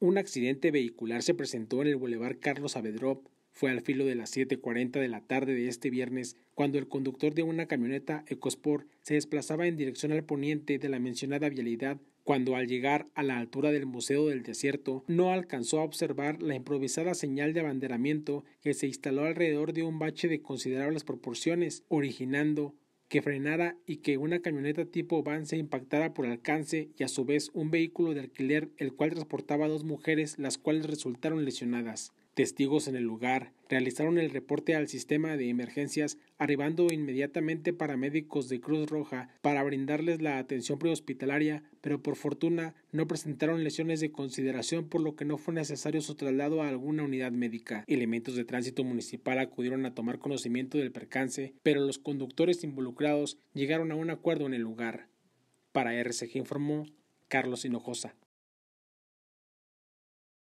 Un accidente vehicular se presentó en el Boulevard Carlos Avedrop. Fue al filo de las 7.40 de la tarde de este viernes cuando el conductor de una camioneta Ecosport se desplazaba en dirección al poniente de la mencionada vialidad cuando al llegar a la altura del Museo del Desierto no alcanzó a observar la improvisada señal de abanderamiento que se instaló alrededor de un bache de considerables proporciones, originando que frenara y que una camioneta tipo van se impactara por alcance y a su vez un vehículo de alquiler el cual transportaba a dos mujeres las cuales resultaron lesionadas. Testigos en el lugar realizaron el reporte al sistema de emergencias, arribando inmediatamente paramédicos de Cruz Roja para brindarles la atención prehospitalaria, pero por fortuna no presentaron lesiones de consideración por lo que no fue necesario su traslado a alguna unidad médica. Elementos de tránsito municipal acudieron a tomar conocimiento del percance, pero los conductores involucrados llegaron a un acuerdo en el lugar. Para RCG informó Carlos Hinojosa.